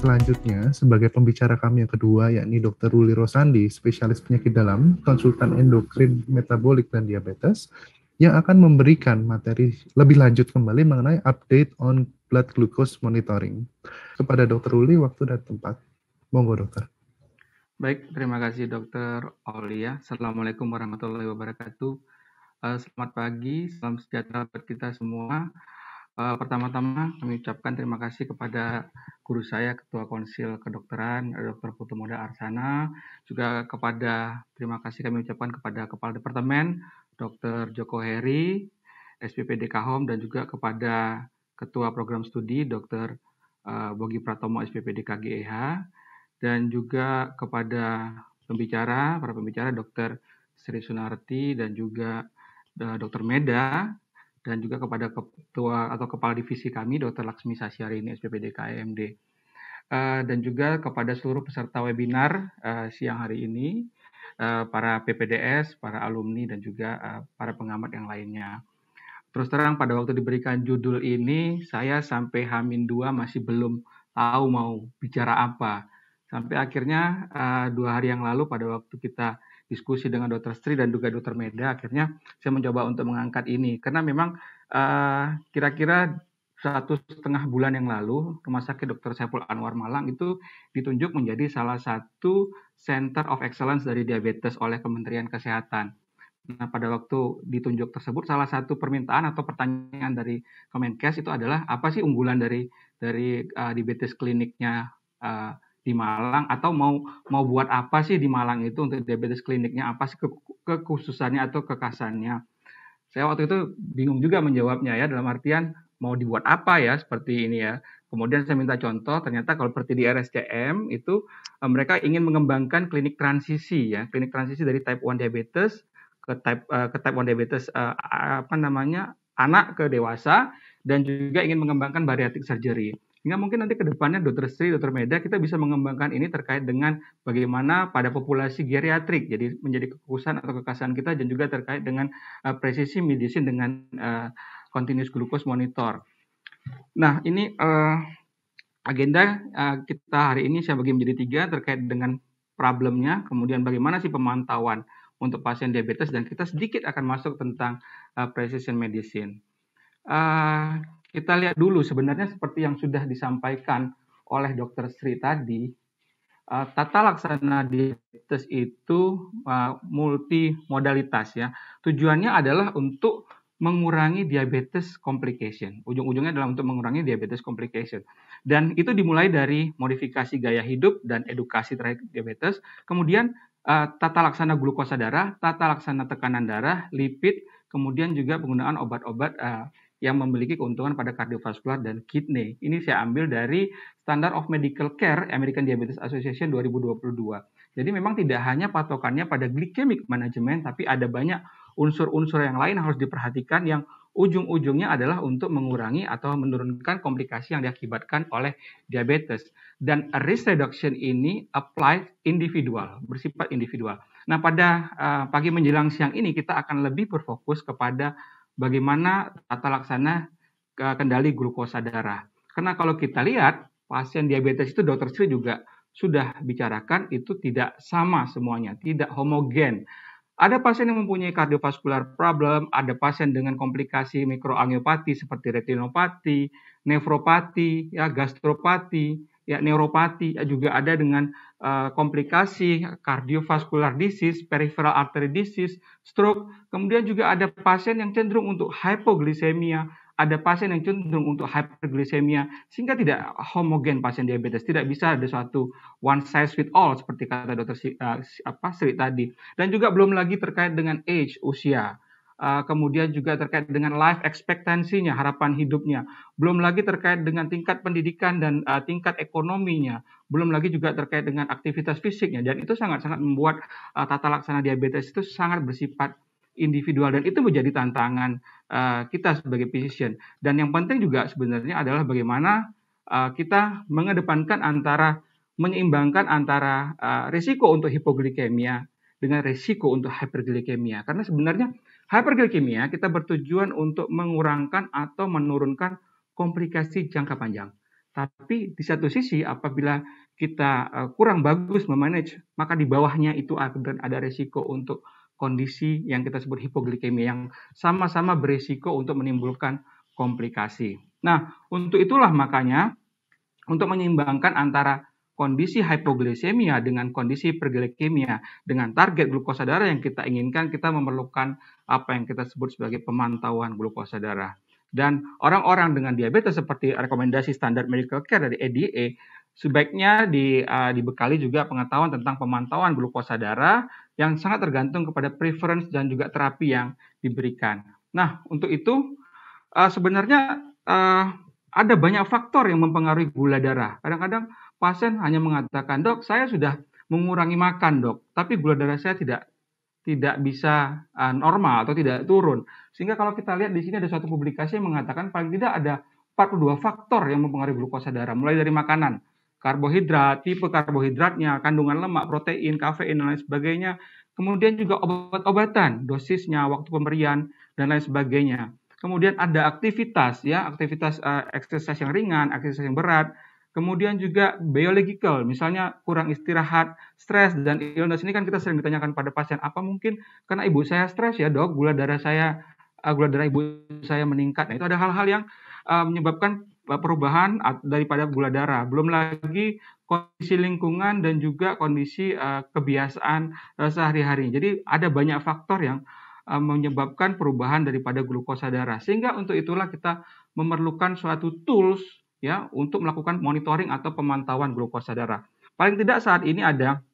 selanjutnya sebagai pembicara kami yang kedua yakni Dr. Ruli Rosandi, spesialis penyakit dalam, konsultan endokrin, metabolik, dan diabetes yang akan memberikan materi lebih lanjut kembali mengenai update on blood glucose monitoring. Kepada Dr. Ruli, waktu dan tempat. Monggo dokter. Baik, terima kasih Dokter ya. Assalamualaikum warahmatullahi wabarakatuh. Eh, selamat pagi, salam sejahtera buat kita semua. Uh, pertama-tama kami ucapkan terima kasih kepada guru saya Ketua Konsil Kedokteran eh, Dr. Putu Muda Arsana, juga kepada terima kasih kami ucapkan kepada Kepala Departemen Dr. Joko Heri, SPPD Kahom dan juga kepada Ketua Program Studi Dr. Eh, Bogi Pratomo SPPD KGEH dan juga kepada pembicara, para pembicara Dr. Sri Sunarti dan juga Dr. Meda dan juga kepada ketua atau kepala divisi kami Dr. Laksmi Sasyarini SPPD KMD e uh, eh, dan juga kepada seluruh peserta webinar uh, siang hari ini uh, para PPDS, para alumni dan juga uh, para pengamat yang lainnya. Terus terang pada waktu diberikan judul ini saya sampai Hamin 2 masih belum tahu mau bicara apa. Sampai akhirnya uh, dua hari yang lalu pada waktu kita diskusi dengan dokter Sri dan juga dokter Meda akhirnya saya mencoba untuk mengangkat ini karena memang kira eh, kira-kira satu setengah bulan yang lalu Rumah Sakit dokter Saiful Anwar Malang itu ditunjuk menjadi salah satu Center of Excellence dari diabetes oleh Kementerian Kesehatan. Nah, pada waktu ditunjuk tersebut salah satu permintaan atau pertanyaan dari Kemenkes itu adalah apa sih unggulan dari dari uh, diabetes kliniknya uh, di Malang atau mau mau buat apa sih di Malang itu untuk diabetes kliniknya apa sih kekhususannya atau kekasannya saya waktu itu bingung juga menjawabnya ya dalam artian mau dibuat apa ya seperti ini ya kemudian saya minta contoh ternyata kalau seperti di RSCM itu eh, mereka ingin mengembangkan klinik transisi ya klinik transisi dari type 1 diabetes ke type eh, ke type 1 diabetes eh, apa namanya anak ke dewasa dan juga ingin mengembangkan bariatrik surgery Hingga mungkin nanti ke depannya dokter Sri, dokter Meda kita bisa mengembangkan ini terkait dengan bagaimana pada populasi geriatrik jadi menjadi kekhususan atau kekasan kita dan juga terkait dengan uh, presisi medicine dengan uh, continuous glucose monitor. Nah, ini uh, agenda uh, kita hari ini saya bagi menjadi tiga terkait dengan problemnya, kemudian bagaimana sih pemantauan untuk pasien diabetes dan kita sedikit akan masuk tentang uh, precision medicine. Uh, kita lihat dulu sebenarnya seperti yang sudah disampaikan oleh Dokter Sri tadi, eh, tata laksana diabetes itu multi eh, multimodalitas ya. Tujuannya adalah untuk mengurangi diabetes complication. Ujung-ujungnya adalah untuk mengurangi diabetes complication. Dan itu dimulai dari modifikasi gaya hidup dan edukasi terhadap diabetes, kemudian eh, tata laksana glukosa darah, tata laksana tekanan darah, lipid, kemudian juga penggunaan obat-obat yang memiliki keuntungan pada kardiovaskular dan kidney. Ini saya ambil dari Standard of Medical Care American Diabetes Association 2022. Jadi memang tidak hanya patokannya pada glycemic management, tapi ada banyak unsur-unsur yang lain harus diperhatikan yang ujung-ujungnya adalah untuk mengurangi atau menurunkan komplikasi yang diakibatkan oleh diabetes. Dan risk reduction ini apply individual, bersifat individual. Nah, pada uh, pagi menjelang siang ini kita akan lebih berfokus kepada bagaimana tata laksana kendali glukosa darah. Karena kalau kita lihat pasien diabetes itu dokter Sri juga sudah bicarakan itu tidak sama semuanya, tidak homogen. Ada pasien yang mempunyai kardiovaskular problem, ada pasien dengan komplikasi mikroangiopati seperti retinopati, nefropati, ya gastropati, ya neuropati, ya juga ada dengan Eh, komplikasi kardiovaskular disease, peripheral artery disease, stroke. Kemudian juga ada pasien yang cenderung untuk hipoglisemia, ada pasien yang cenderung untuk hiperglisemia, sehingga tidak homogen pasien diabetes tidak bisa ada suatu one size fit all seperti kata dokter uh, apa Sri tadi dan juga belum lagi terkait dengan age usia Ah, kemudian juga terkait dengan life expectancy-nya, harapan hidupnya. Belum lagi terkait dengan tingkat pendidikan dan uh, tingkat ekonominya. Belum lagi juga terkait dengan aktivitas fisiknya. Dan itu sangat-sangat membuat uh, tata laksana diabetes itu sangat bersifat individual dan itu menjadi tantangan uh, kita sebagai physician. Dan yang penting juga sebenarnya adalah bagaimana uh, kita mengedepankan antara menyeimbangkan antara uh, risiko untuk hipoglikemia dengan resiko untuk hyperglikemia. Karena sebenarnya hyperglikemia kita bertujuan untuk mengurangkan atau menurunkan komplikasi jangka panjang. Tapi di satu sisi apabila kita eh, kurang bagus memanage, maka di bawahnya itu akan ada resiko untuk kondisi yang kita sebut hipoglikemia yang sama-sama berisiko untuk menimbulkan komplikasi. Nah, untuk itulah makanya untuk menyeimbangkan antara kondisi hypoglycemia dengan kondisi pergelekemia dengan target glukosa darah yang kita inginkan kita memerlukan apa yang kita sebut sebagai pemantauan glukosa darah dan orang-orang dengan diabetes seperti rekomendasi standar medical care dari ADA sebaiknya di, uh, dibekali juga pengetahuan tentang pemantauan glukosa darah yang sangat tergantung kepada preference dan juga terapi yang diberikan. Nah, untuk itu uh, sebenarnya uh, ada banyak faktor yang mempengaruhi gula darah. Kadang-kadang pasien hanya mengatakan, "Dok, saya sudah mengurangi makan, Dok, tapi gula darah saya tidak tidak bisa uh, normal atau tidak turun." Sehingga kalau kita lihat di sini ada suatu publikasi yang mengatakan paling tidak ada 42 faktor yang mempengaruhi glukosa darah, mulai dari makanan, karbohidrat, tipe karbohidratnya, kandungan lemak, protein, kafein dan lain sebagainya. Kemudian juga obat-obatan, dosisnya, waktu pemberian dan lain sebagainya kemudian ada aktivitas ya, aktivitas uh, eh, exercise yang ringan, aktivitas yang berat, kemudian juga biological, misalnya kurang istirahat, stres dan illness ini kan kita sering ditanyakan pada pasien apa mungkin karena ibu saya stres ya dok, gula darah saya uh, gula darah ibu saya meningkat. Nah itu ada hal-hal yang uh, menyebabkan perubahan daripada gula darah. Belum lagi kondisi lingkungan dan juga kondisi uh, kebiasaan uh, sehari-hari. Jadi ada banyak faktor yang Eh, menyebabkan perubahan daripada glukosa darah. Sehingga untuk itulah kita memerlukan suatu tools ya untuk melakukan monitoring atau pemantauan glukosa darah. Paling tidak saat ini ada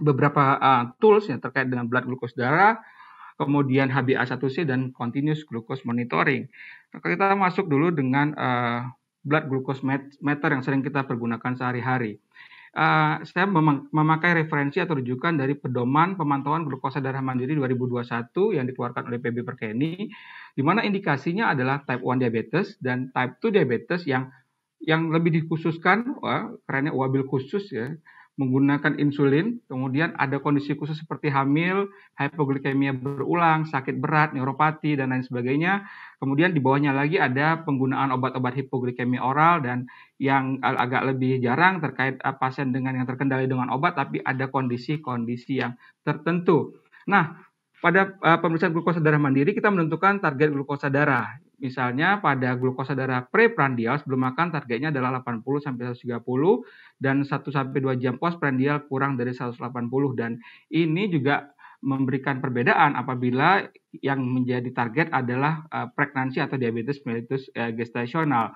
beberapa uh, tools yang terkait dengan blood glukosa darah, kemudian HbA1c dan continuous glucose monitoring. Kita masuk dulu dengan uh, blood glucose meter yang sering kita pergunakan sehari-hari. Eh, saya memakai referensi atau rujukan dari pedoman pemantauan glukosa darah mandiri 2021 yang dikeluarkan oleh PB Perkeni, di mana indikasinya adalah type 1 diabetes dan type 2 diabetes yang yang lebih dikhususkan, wah, kerennya wabil khusus ya, menggunakan insulin, kemudian ada kondisi khusus seperti hamil, hipoglikemia berulang, sakit berat, neuropati, dan lain sebagainya. Kemudian di bawahnya lagi ada penggunaan obat-obat hipoglikemia oral dan yang agak lebih jarang terkait eh, pasien dengan yang terkendali dengan obat, tapi ada kondisi-kondisi yang tertentu. Nah, pada eh, pemeriksaan glukosa darah mandiri kita menentukan target glukosa darah. Misalnya pada glukosa darah preprandial sebelum makan targetnya adalah 80 sampai 130 dan 1 sampai 2 jam postprandial prandial kurang dari 180 dan ini juga memberikan perbedaan apabila yang menjadi target adalah uh, eh, pregnansi atau diabetes mellitus uh, gestasional.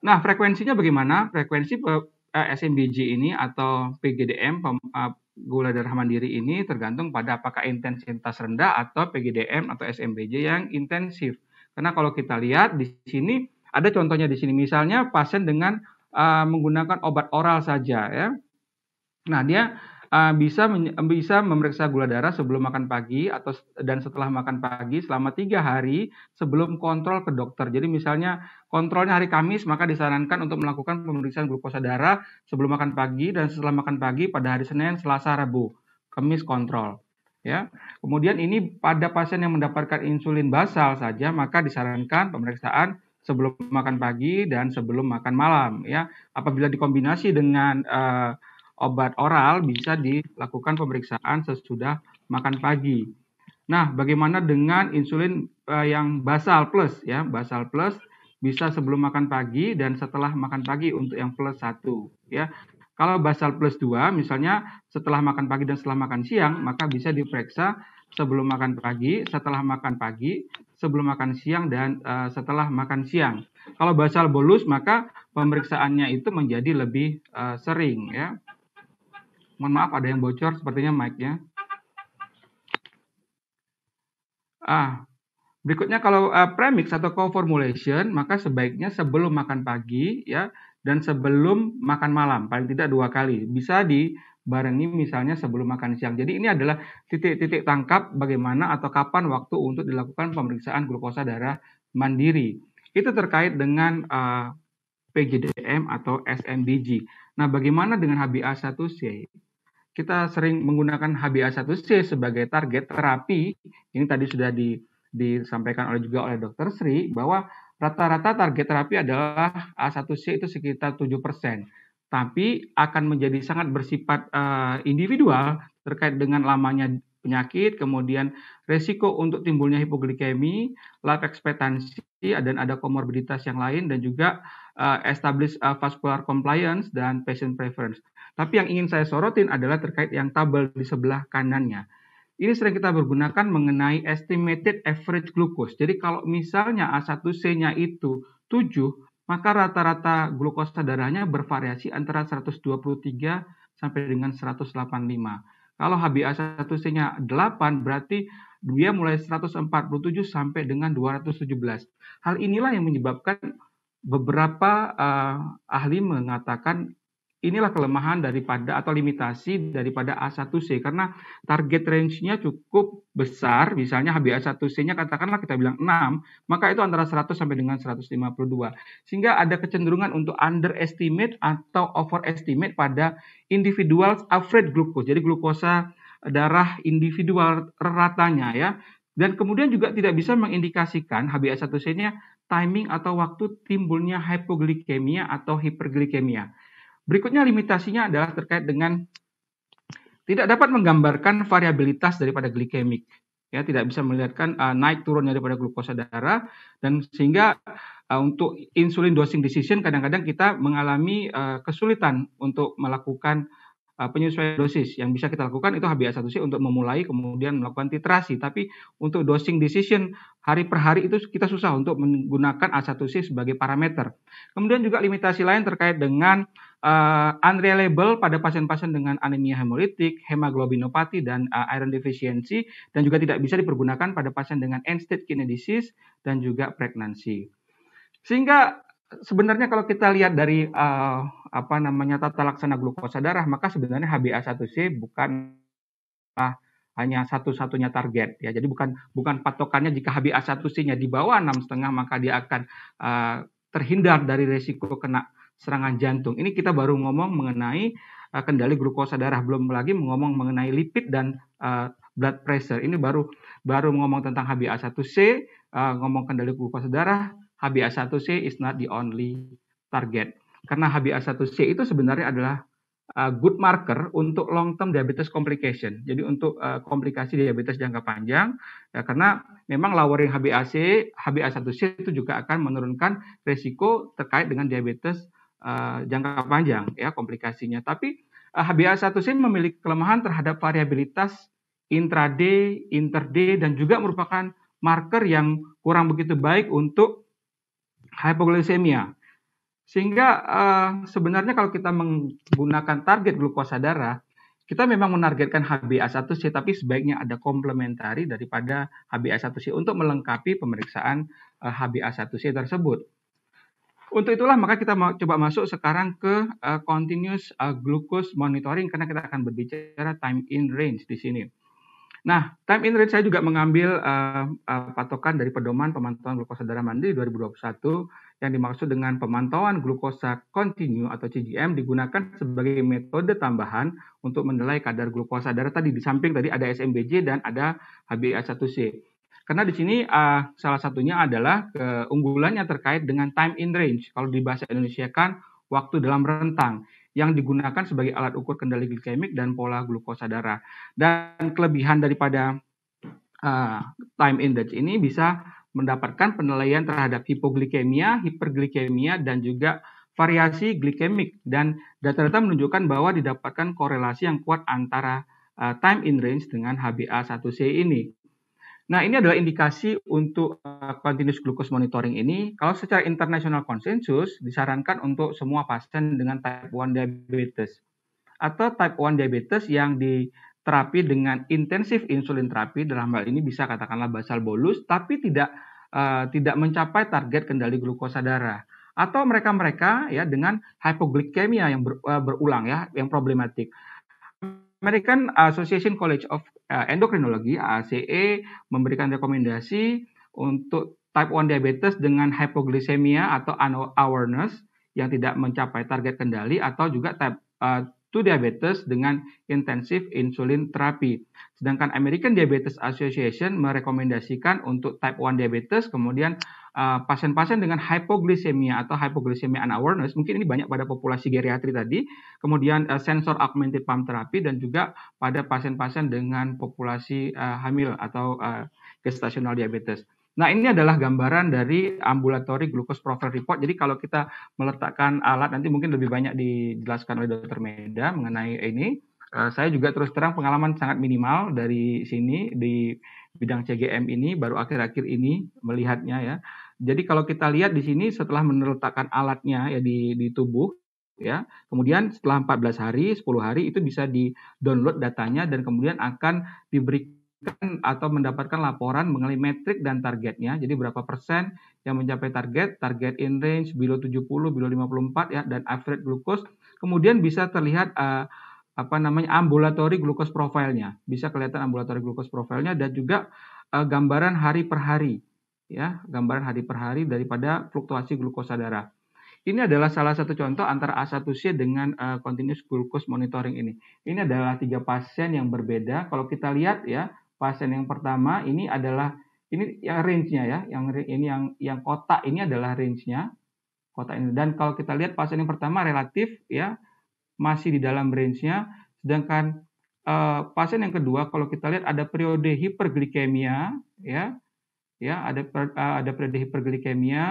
Nah, frekuensinya bagaimana? Frekuensi uh, eh, SMBG ini atau PGDM uh, gula darah mandiri ini tergantung pada apakah intensitas rendah atau PGDM atau SMBG yang intensif. Karena kalau kita lihat di sini ada contohnya di sini misalnya pasien dengan uh, menggunakan obat oral saja ya. Nah, dia uh, bisa bisa memeriksa gula darah sebelum makan pagi atau dan setelah makan pagi selama tiga hari sebelum kontrol ke dokter. Jadi misalnya kontrolnya hari Kamis maka disarankan untuk melakukan pemeriksaan glukosa darah sebelum makan pagi dan setelah makan pagi pada hari Senin, Selasa, Rabu. Kamis kontrol. Ya. Kemudian ini pada pasien yang mendapatkan insulin basal saja maka disarankan pemeriksaan sebelum makan pagi dan sebelum makan malam ya. Apabila dikombinasi dengan uh, obat oral bisa dilakukan pemeriksaan sesudah makan pagi. Nah, bagaimana dengan insulin uh, yang basal plus ya? Basal plus bisa sebelum makan pagi dan setelah makan pagi untuk yang plus satu. ya. Kalau basal plus 2 misalnya setelah makan pagi dan setelah makan siang, maka bisa diperiksa sebelum makan pagi, setelah makan pagi, sebelum makan siang dan uh, setelah makan siang. Kalau basal bolus maka pemeriksaannya itu menjadi lebih uh, sering ya. Mohon maaf ada yang bocor sepertinya mic-nya. Ah, berikutnya kalau uh, premix atau co-formulation maka sebaiknya sebelum makan pagi ya dan sebelum makan malam paling tidak dua kali bisa dibarengi misalnya sebelum makan siang jadi ini adalah titik-titik tangkap bagaimana atau kapan waktu untuk dilakukan pemeriksaan glukosa darah mandiri itu terkait dengan uh, eh, PGDM atau SMBG. Nah, bagaimana dengan HbA1c? Kita sering menggunakan HbA1c sebagai target terapi. Ini tadi sudah di, disampaikan oleh juga oleh Dokter Sri bahwa Rata-rata target terapi adalah eh, A1C itu sekitar 7%, tapi akan menjadi sangat bersifat uh, individual terkait dengan lamanya penyakit, kemudian resiko untuk timbulnya hipoglikemi, life expectancy, dan ada komorbiditas yang lain, dan juga uh, eh, establish uh, vascular compliance dan patient preference. Tapi yang ingin saya sorotin adalah terkait yang tabel di sebelah kanannya ini sering kita bergunakan mengenai estimated average glucose. Jadi kalau misalnya A1C-nya itu 7, maka rata-rata glukosa darahnya bervariasi antara 123 sampai dengan 185. Kalau HbA1c-nya 8 berarti dia mulai 147 sampai dengan 217. Hal inilah yang menyebabkan beberapa uh, ahli mengatakan inilah kelemahan daripada atau limitasi daripada A1C karena target range-nya cukup besar misalnya HbA1c-nya katakanlah kita bilang 6 maka itu antara 100 sampai dengan 152 sehingga ada kecenderungan untuk underestimate atau overestimate pada individual average glucose jadi glukosa darah individual ratanya ya dan kemudian juga tidak bisa mengindikasikan HbA1c-nya timing atau waktu timbulnya hypoglikemia atau hiperglikemia Berikutnya limitasinya adalah terkait dengan tidak dapat menggambarkan variabilitas daripada glikemik ya tidak bisa melihatkan uh, naik turun daripada glukosa darah dan sehingga uh, untuk insulin dosing decision kadang-kadang kita mengalami uh, kesulitan untuk melakukan Eh, penyesuaian dosis yang bisa kita lakukan itu HbA1c untuk memulai kemudian melakukan titrasi tapi untuk dosing decision hari per hari itu kita susah untuk menggunakan A1c sebagai parameter. Kemudian juga limitasi lain terkait dengan uh, unreliable pada pasien-pasien dengan anemia hemolitik, hemoglobinopati dan uh, iron deficiency dan juga tidak bisa dipergunakan pada pasien dengan end stage kidney disease dan juga pregnancy. Sehingga sebenarnya kalau kita lihat dari uh, apa namanya tata laksana glukosa darah, maka sebenarnya HbA1c bukan ah, hanya satu-satunya target ya. Jadi bukan bukan patokannya jika HbA1c-nya di bawah enam setengah maka dia akan uh, terhindar dari resiko kena serangan jantung. Ini kita baru ngomong mengenai uh, kendali glukosa darah, belum lagi ngomong mengenai lipid dan uh, blood pressure. Ini baru baru ngomong tentang HbA1c, uh, ngomong kendali glukosa darah, HbA1c is not the only target. Karena HbA1c itu sebenarnya adalah uh, good marker untuk long term diabetes complication. Jadi untuk uh, komplikasi diabetes jangka panjang ya karena memang lowering HbA1c, HbA1c itu juga akan menurunkan resiko terkait dengan diabetes uh, jangka panjang ya komplikasinya. Tapi uh, HbA1c memiliki kelemahan terhadap variabilitas intraday, interday dan juga merupakan marker yang kurang begitu baik untuk hypoglycemia. Sehingga uh, sebenarnya kalau kita menggunakan target glukosa darah, kita memang menargetkan HbA1c tapi sebaiknya ada komplementari daripada HbA1c untuk melengkapi pemeriksaan uh, eh, HbA1c tersebut. Untuk itulah maka kita mau coba masuk sekarang ke uh, continuous uh, glucose monitoring karena kita akan berbicara time in range di sini. Nah, time in range saya juga mengambil uh, uh, patokan dari pedoman pemantauan glukosa darah mandiri 2021 yang dimaksud dengan pemantauan glukosa kontinu atau CGM digunakan sebagai metode tambahan untuk menilai kadar glukosa darah tadi di samping tadi ada SMBJ dan ada HbA1c. Karena di sini uh, salah satunya adalah keunggulannya terkait dengan time in range. Kalau di bahasa Indonesia kan waktu dalam rentang yang digunakan sebagai alat ukur kendali glikemik dan pola glukosa darah. Dan kelebihan daripada uh, time in range ini bisa mendapatkan penilaian terhadap hipoglikemia, hiperglikemia, dan juga variasi glikemik. Dan data-data menunjukkan bahwa didapatkan korelasi yang kuat antara uh, time in range dengan HbA1c ini. Nah, ini adalah indikasi untuk uh, continuous glucose monitoring ini. Kalau secara international konsensus, disarankan untuk semua pasien dengan type 1 diabetes atau type 1 diabetes yang di terapi dengan intensif insulin terapi dalam hal ini bisa katakanlah basal bolus tapi tidak uh, tidak mencapai target kendali glukosa darah atau mereka-mereka ya dengan hypoglikemia yang ber, uh, berulang ya yang problematik. American Association College of eh, Endocrinology (ACE) memberikan rekomendasi untuk type 1 diabetes dengan hypoglycemia atau awareness yang tidak mencapai target kendali atau juga type uh, 2 diabetes dengan intensif insulin terapi. Sedangkan American Diabetes Association merekomendasikan untuk type 1 diabetes, kemudian uh, pasien-pasien uh, dengan hypoglycemia atau hypoglycemia unawareness, mungkin ini banyak pada populasi geriatri tadi, kemudian uh, sensor augmented pump therapy dan juga pada pasien-pasien dengan populasi uh, hamil atau uh, gestational diabetes. Nah, ini adalah gambaran dari ambulatory glucose profile report. Jadi kalau kita meletakkan alat nanti mungkin lebih banyak dijelaskan oleh dokter Meda mengenai ini. Eh, saya juga terus terang pengalaman sangat minimal dari sini di bidang CGM ini baru akhir-akhir ini melihatnya ya. Jadi kalau kita lihat di sini setelah meletakkan alatnya ya di di tubuh ya. Kemudian setelah 14 hari, 10 hari itu bisa di-download datanya dan kemudian akan diberikan atau mendapatkan laporan mengenai metrik dan targetnya. Jadi berapa persen yang mencapai target, target in range, below 70, below 54 ya dan average glucose. Kemudian bisa terlihat uh, apa namanya ambulatory glucose profile-nya, Bisa kelihatan ambulatory glucose profile-nya dan juga uh, gambaran hari per hari ya, gambaran hari per hari daripada fluktuasi glukosa darah. Ini adalah salah satu contoh antara A1C dengan uh, continuous glucose monitoring ini. Ini adalah tiga pasien yang berbeda. Kalau kita lihat ya, pasien yang pertama ini adalah ini yang range-nya ya, yang ini yang yang kotak ini adalah range-nya kotak ini. Dan kalau kita lihat pasien yang pertama relatif ya masih di dalam range-nya, sedangkan uh, pasien yang kedua kalau kita lihat ada periode hiperglikemia ya, ya ada eh, ada periode hiperglikemia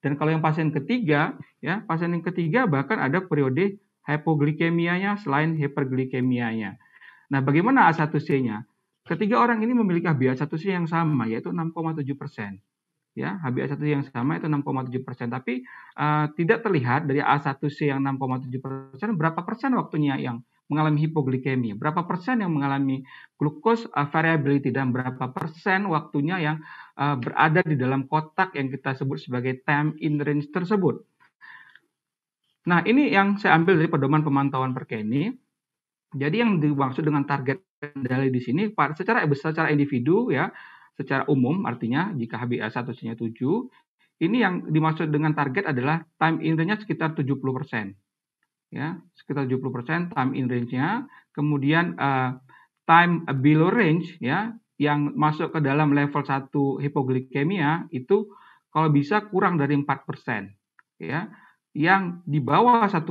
dan kalau yang pasien ketiga ya pasien yang ketiga bahkan ada periode hipoglikemianya selain hiperglikemianya. Nah, bagaimana A1C-nya? Ketiga orang ini memiliki HbA1c yang sama yaitu 6,7 persen. Ya, hba 1 yang sama itu 6,7 persen. Tapi uh, tidak terlihat dari A1c yang 6,7 persen berapa persen waktunya yang mengalami hipoglikemia, berapa persen yang mengalami glukos uh, variability dan berapa persen waktunya yang uh, berada di dalam kotak yang kita sebut sebagai time in range tersebut. Nah, ini yang saya ambil dari pedoman pemantauan perkeni jadi yang dimaksud dengan target kendali di sini secara secara individu ya, secara umum artinya jika HbA 1 nya 7, ini yang dimaksud dengan target adalah time in range-nya sekitar 70%. Ya, sekitar 70% time in range-nya. Kemudian uh, time below range ya, yang masuk ke dalam level 1 hipoglikemia itu kalau bisa kurang dari 4%. Ya. Yang di bawah 1%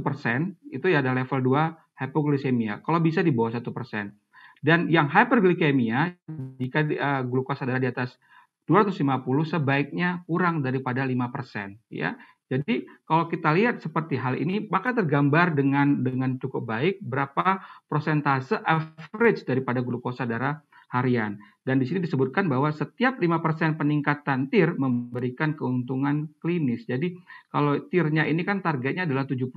itu ya ada level 2 hypoglycemia. Kalau bisa di bawah satu persen. Dan yang hyperglikemia, jika uh, glukosa darah di atas 250 sebaiknya kurang daripada 5%. Ya. Jadi kalau kita lihat seperti hal ini, maka tergambar dengan dengan cukup baik berapa persentase average daripada glukosa darah harian. Dan di sini disebutkan bahwa setiap 5% peningkatan TIR memberikan keuntungan klinis. Jadi kalau tirnya ini kan targetnya adalah 70%.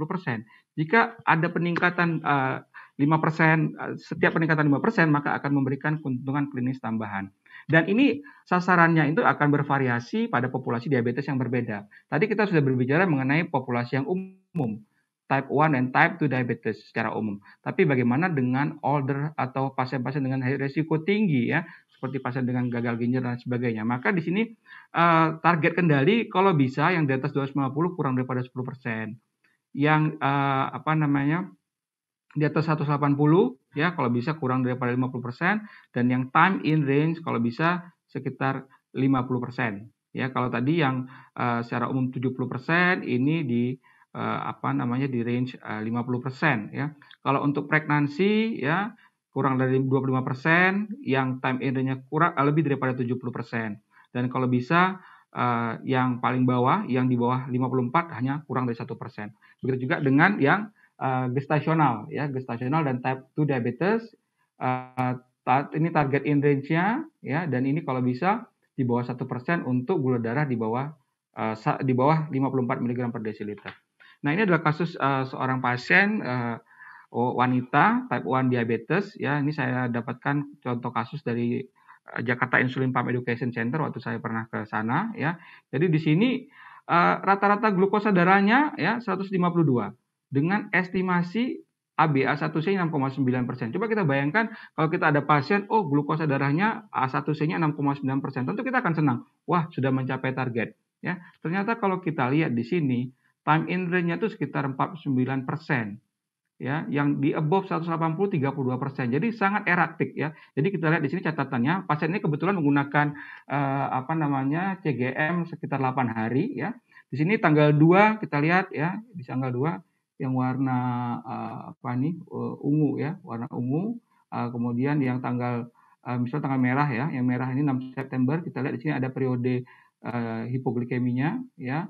Jika ada peningkatan uh, eh, 5% eh, setiap peningkatan 5% maka akan memberikan keuntungan klinis tambahan. Dan ini sasarannya itu akan bervariasi pada populasi diabetes yang berbeda. Tadi kita sudah berbicara mengenai populasi yang umum type 1 dan type 2 diabetes secara umum. Tapi bagaimana dengan older atau pasien-pasien dengan risiko tinggi ya, seperti pasien dengan gagal ginjal dan sebagainya. Maka di sini uh, target kendali kalau bisa yang di atas 250 kurang daripada 10%. Yang uh, apa namanya? di atas 180 ya kalau bisa kurang daripada 50% dan yang time in range kalau bisa sekitar 50%. Ya kalau tadi yang uh, secara umum 70% ini di uh, apa namanya di range eh, uh, 50% ya. Kalau untuk pregnancy ya kurang dari 25%, yang time in kurang uh, lebih daripada 70%. Dan kalau bisa uh, yang paling bawah yang di bawah 54 hanya kurang dari satu persen. Begitu juga dengan yang uh, gestasional ya, gestasional dan type 2 diabetes uh, ini target in range-nya ya dan ini kalau bisa di bawah satu persen untuk gula darah di bawah uh, di bawah 54 mg per desiliter. Nah, ini adalah kasus uh, seorang pasien uh, wanita type 1 diabetes ya. Ini saya dapatkan contoh kasus dari eh, Jakarta Insulin Pump Education Center waktu saya pernah ke sana ya. Jadi di sini rata-rata uh, glukosa darahnya ya 152 dengan estimasi ABA1C 6,9 persen. Coba kita bayangkan kalau kita ada pasien, oh glukosa darahnya A1C-nya 6,9 persen, tentu kita akan senang. Wah sudah mencapai target. Ya, ternyata kalau kita lihat di sini Time in range-nya itu sekitar 49 persen. Ya, yang di above 180 32 persen. Jadi sangat eratik, ya. Jadi kita lihat di sini catatannya, pasien ini kebetulan menggunakan eh, apa namanya CGM sekitar 8 hari ya. Di sini tanggal 2 kita lihat ya, di tanggal 2 yang warna uh, apa nih eh, uh, ungu ya, warna ungu. Uh, kemudian yang tanggal uh, misalnya tanggal merah ya, yang merah ini 6 September kita lihat di sini ada periode uh, hipoglikeminya ya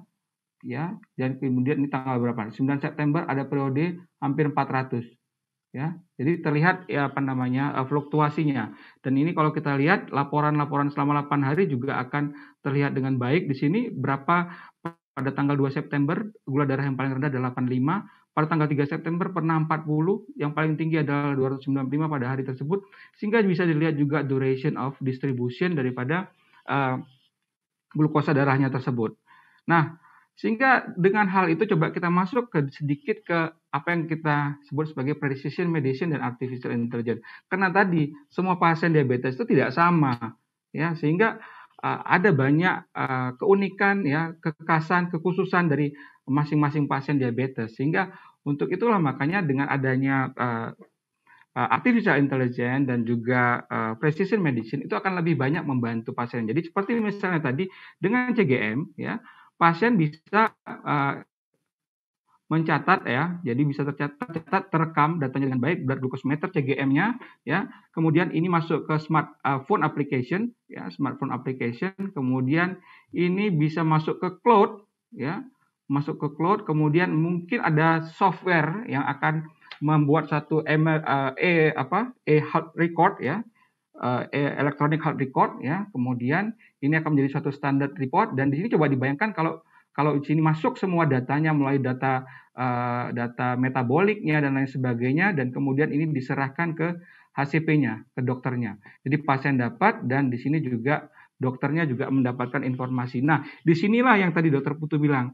ya dan kemudian ini tanggal berapa 9 September ada periode hampir 400 ya jadi terlihat ya apa namanya eh, fluktuasinya dan ini kalau kita lihat laporan-laporan selama 8 hari juga akan terlihat dengan baik di sini berapa pada tanggal 2 September gula darah yang paling rendah adalah 85 pada tanggal 3 September pernah 40, yang paling tinggi adalah 295 pada hari tersebut, sehingga bisa dilihat juga duration of distribution daripada uh, glukosa darahnya tersebut. Nah, sehingga dengan hal itu coba kita masuk ke sedikit ke apa yang kita sebut sebagai precision medicine dan artificial intelligence. Karena tadi semua pasien diabetes itu tidak sama, ya sehingga uh, ada banyak uh, keunikan, ya kekhasan, kekhususan dari masing-masing pasien diabetes. Sehingga untuk itulah makanya dengan adanya uh, artificial intelligence dan juga uh, precision medicine itu akan lebih banyak membantu pasien. Jadi seperti misalnya tadi dengan CGM ya pasien bisa uh, mencatat ya, jadi bisa tercatat, tercatat terekam datanya dengan baik, blood glucose meter CGM-nya ya. Kemudian ini masuk ke smartphone application ya, smartphone application. Kemudian ini bisa masuk ke cloud ya, masuk ke cloud. Kemudian mungkin ada software yang akan membuat satu ML, uh, eh, e apa e health record ya, uh, e electronic health record ya. Kemudian ini akan menjadi suatu standar report dan di sini coba dibayangkan kalau kalau di sini masuk semua datanya mulai data uh, data metaboliknya dan lain sebagainya dan kemudian ini diserahkan ke HCP-nya ke dokternya. Jadi pasien dapat dan di sini juga dokternya juga mendapatkan informasi. Nah, di sinilah yang tadi dokter Putu bilang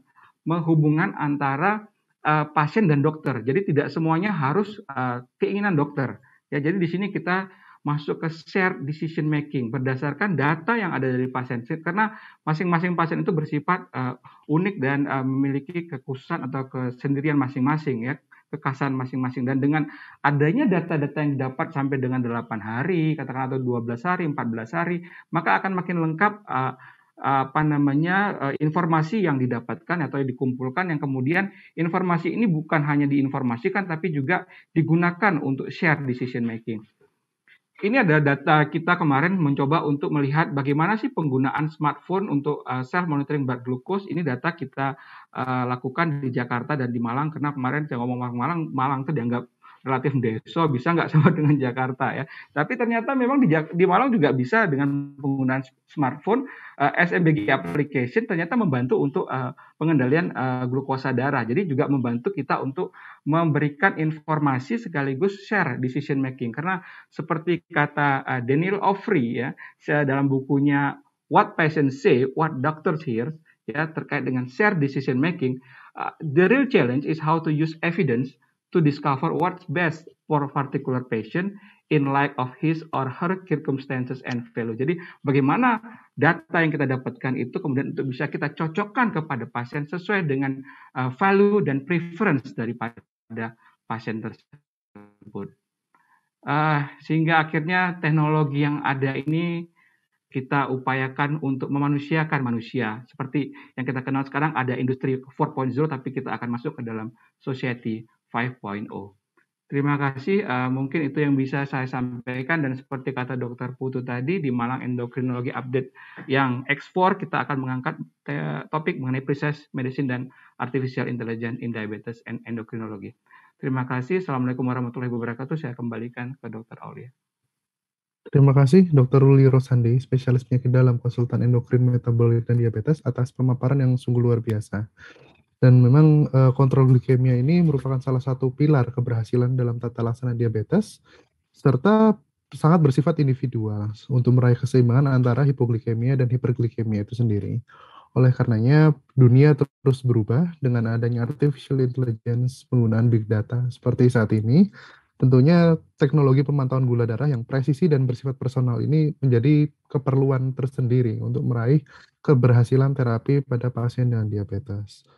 menghubungkan antara uh, pasien dan dokter. Jadi tidak semuanya harus uh, keinginan dokter. Ya, jadi di sini kita masuk ke share decision making berdasarkan data yang ada dari pasien karena masing-masing pasien itu bersifat uh, unik dan uh, memiliki kekhususan atau kesendirian masing-masing ya kekhasan masing-masing dan dengan adanya data-data yang didapat sampai dengan 8 hari katakan atau 12 hari 14 hari maka akan makin lengkap uh, apa namanya informasi yang didapatkan atau yang dikumpulkan yang kemudian informasi ini bukan hanya diinformasikan tapi juga digunakan untuk share decision making ini ada data kita kemarin mencoba untuk melihat bagaimana sih penggunaan smartphone untuk eh, self monitoring blood glucose. Ini data kita uh, lakukan di Jakarta dan di Malang karena kemarin saya ngomong Malang, Malang itu dianggap relatif deso bisa nggak sama dengan Jakarta ya. Tapi ternyata memang di, di Malang juga bisa dengan penggunaan smartphone uh, eh, SMBG application ternyata membantu untuk uh, pengendalian uh, glukosa darah. Jadi juga membantu kita untuk memberikan informasi sekaligus share decision making karena seperti kata eh, Daniel Offrey ya dalam bukunya What Patients Say, What Doctors Hear ya terkait dengan share decision making, uh, the real challenge is how to use evidence to discover what's best for a particular patient in light of his or her circumstances and value. Jadi bagaimana data yang kita dapatkan itu kemudian untuk bisa kita cocokkan kepada pasien sesuai dengan eh, value dan preference daripada pada pasien tersebut. Uh, sehingga akhirnya teknologi yang ada ini kita upayakan untuk memanusiakan manusia. Seperti yang kita kenal sekarang ada industri 4.0 tapi kita akan masuk ke dalam society 5.0. Terima kasih. Uh, mungkin itu yang bisa saya sampaikan dan seperti kata Dokter Putu tadi di Malang Endokrinologi Update yang X4 kita akan mengangkat eh, topik mengenai proses medicine dan artificial intelligence in diabetes and endokrinologi. Terima kasih. Assalamualaikum warahmatullahi wabarakatuh. Saya kembalikan ke Dokter Aulia. Terima kasih Dr. Ruli Rosandi, spesialis penyakit dalam konsultan endokrin metabolik dan diabetes atas pemaparan yang sungguh luar biasa. Dan memang uh, kontrol glikemia ini merupakan salah satu pilar keberhasilan dalam tata laksana diabetes, serta sangat bersifat individual untuk meraih keseimbangan antara hipoglikemia dan hiperglikemia itu sendiri. Oleh karenanya, dunia terus berubah dengan adanya artificial intelligence, penggunaan big data seperti saat ini. Tentunya teknologi pemantauan gula darah yang presisi dan bersifat personal ini menjadi keperluan tersendiri untuk meraih keberhasilan terapi pada pasien dengan diabetes.